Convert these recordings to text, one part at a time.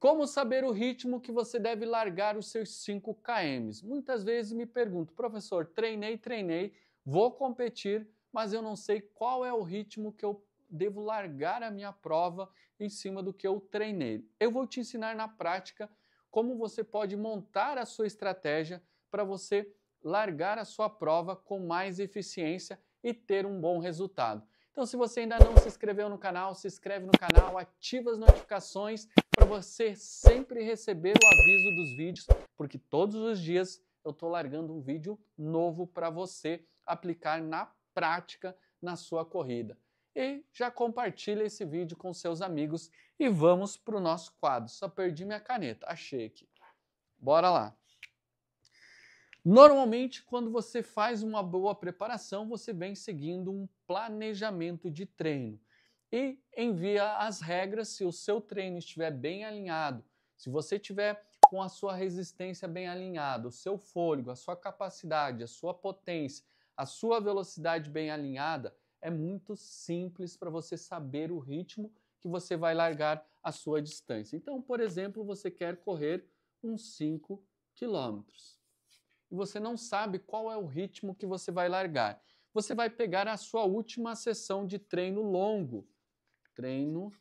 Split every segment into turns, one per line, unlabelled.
Como saber o ritmo que você deve largar os seus 5 km? Muitas vezes me pergunto, professor, treinei, treinei, vou competir, mas eu não sei qual é o ritmo que eu devo largar a minha prova em cima do que eu treinei. Eu vou te ensinar na prática como você pode montar a sua estratégia para você largar a sua prova com mais eficiência e ter um bom resultado. Então, se você ainda não se inscreveu no canal, se inscreve no canal, ativa as notificações para você sempre receber o aviso dos vídeos, porque todos os dias eu estou largando um vídeo novo para você aplicar na prática na sua corrida. E já compartilha esse vídeo com seus amigos e vamos para o nosso quadro. Só perdi minha caneta, achei aqui. Bora lá! Normalmente, quando você faz uma boa preparação, você vem seguindo um planejamento de treino e envia as regras se o seu treino estiver bem alinhado. Se você tiver com a sua resistência bem alinhada, o seu fôlego, a sua capacidade, a sua potência, a sua velocidade bem alinhada, é muito simples para você saber o ritmo que você vai largar a sua distância. Então, por exemplo, você quer correr uns 5 quilômetros e você não sabe qual é o ritmo que você vai largar. Você vai pegar a sua última sessão de treino longo. Treino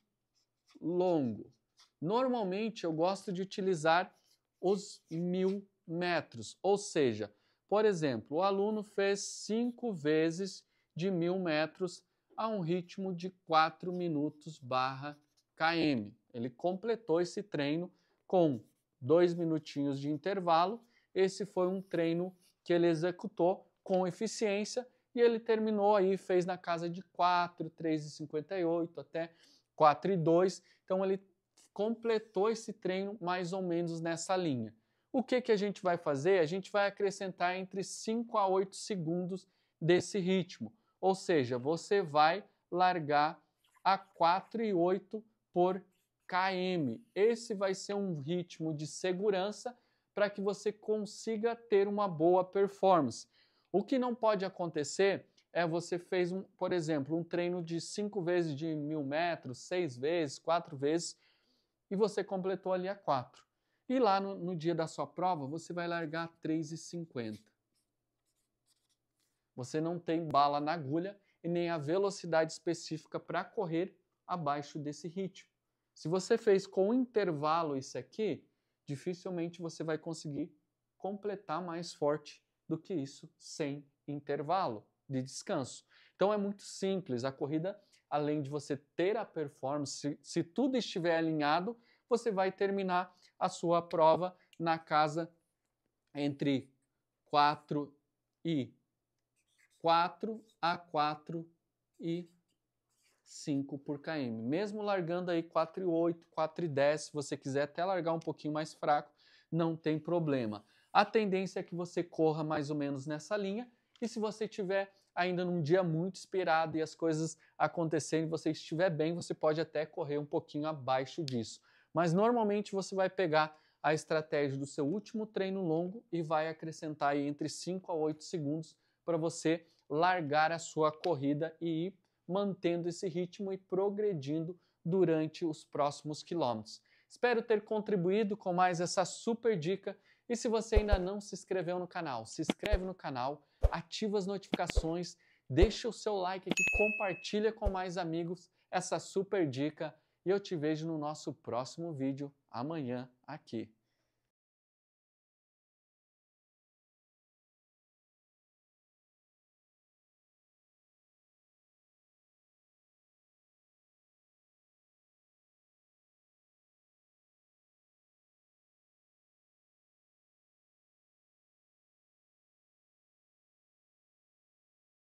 longo. Normalmente eu gosto de utilizar os mil metros, ou seja, por exemplo, o aluno fez cinco vezes de mil metros a um ritmo de 4 minutos barra km. Ele completou esse treino com dois minutinhos de intervalo esse foi um treino que ele executou com eficiência e ele terminou aí, fez na casa de 4, 3,58 até 4,2. Então ele completou esse treino mais ou menos nessa linha. O que, que a gente vai fazer? A gente vai acrescentar entre 5 a 8 segundos desse ritmo. Ou seja, você vai largar a 4,8 por km. Esse vai ser um ritmo de segurança para que você consiga ter uma boa performance. O que não pode acontecer é você fez, um, por exemplo, um treino de 5 vezes de mil metros, 6 vezes, 4 vezes, e você completou ali a 4. E lá no, no dia da sua prova, você vai largar 3,50. Você não tem bala na agulha e nem a velocidade específica para correr abaixo desse ritmo. Se você fez com intervalo isso aqui, dificilmente você vai conseguir completar mais forte do que isso sem intervalo de descanso. Então é muito simples, a corrida, além de você ter a performance, se, tudo estiver alinhado, você vai terminar a sua prova na casa entre 4 e 4 a 4 e 5 por km. Mesmo largando aí 4,8, 4,10, se você quiser até largar um pouquinho mais fraco, não tem problema. A tendência é que você corra mais ou menos nessa linha e se você tiver ainda num dia muito esperado e as coisas acontecendo e você estiver bem, você pode até correr um pouquinho abaixo disso. Mas normalmente você vai pegar a estratégia do seu último treino longo e vai acrescentar aí entre 5 a 8 segundos para você largar a sua corrida e ir mantendo esse ritmo e progredindo durante os próximos quilômetros. Espero ter contribuído com mais essa super dica. E se você ainda não se inscreveu no canal, se inscreve no canal, ativa as notificações, deixa o seu like aqui, compartilha com mais amigos essa super dica e eu te vejo no nosso próximo vídeo amanhã aqui